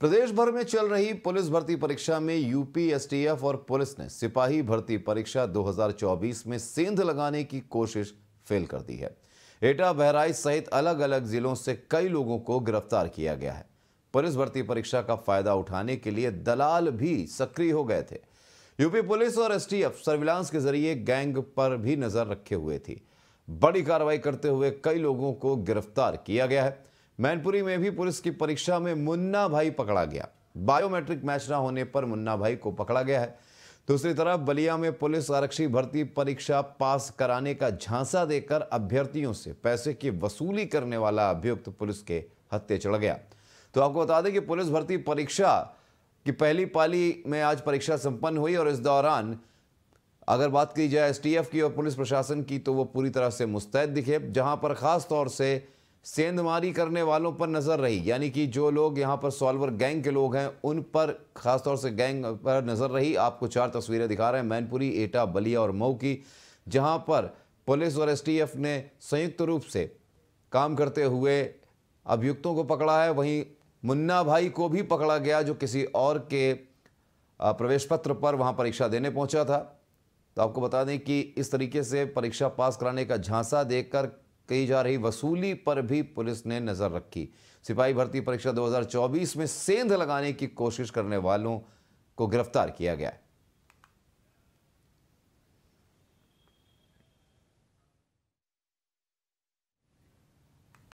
प्रदेश भर में चल रही पुलिस भर्ती परीक्षा में यूपी एसटीएफ और पुलिस ने सिपाही भर्ती परीक्षा 2024 में सेंध लगाने की कोशिश फेल कर दी है एटा बहराइच सहित अलग अलग जिलों से कई लोगों को गिरफ्तार किया गया है पुलिस भर्ती परीक्षा का फायदा उठाने के लिए दलाल भी सक्रिय हो गए थे यूपी पुलिस और एसटीएफ सर्विलांस के जरिए गैंग पर भी नजर रखे हुए थी बड़ी कार्रवाई करते हुए कई लोगों को गिरफ्तार किया गया है मैनपुरी में भी पुलिस की परीक्षा में मुन्ना भाई पकड़ा गया बायोमेट्रिक मैच ना होने पर मुन्ना भाई को पकड़ा गया है दूसरी तरफ बलिया में पुलिस आरक्षी भर्ती परीक्षा पास कराने का झांसा देकर अभ्यर्थियों से पैसे की वसूली करने वाला अभियुक्त पुलिस के हत्ते चढ़ गया तो आपको बता दें कि पुलिस भर्ती परीक्षा की पहली पाली में आज परीक्षा संपन्न हुई और इस दौरान अगर बात की जाए एसटीएफ की और पुलिस प्रशासन की तो वो पूरी तरह से मुस्तैद दिखे जहां पर खास तौर से सेंधमारी करने वालों पर नज़र रही यानी कि जो लोग यहाँ पर सॉल्वर गैंग के लोग हैं उन पर ख़ासतौर से गैंग पर नज़र रही आपको चार तस्वीरें दिखा रहे हैं मैनपुरी एटा बलिया और मऊ की जहाँ पर पुलिस और एसटीएफ ने संयुक्त रूप से काम करते हुए अभियुक्तों को पकड़ा है वहीं मुन्ना भाई को भी पकड़ा गया जो किसी और के प्रवेश पत्र पर वहाँ परीक्षा देने पहुँचा था तो आपको बता दें कि इस तरीके से परीक्षा पास कराने का झांसा देकर कही जा रही वसूली पर भी पुलिस ने नज़र रखी सिपाही भर्ती परीक्षा 2024 में सेंध लगाने की कोशिश करने वालों को गिरफ्तार किया गया है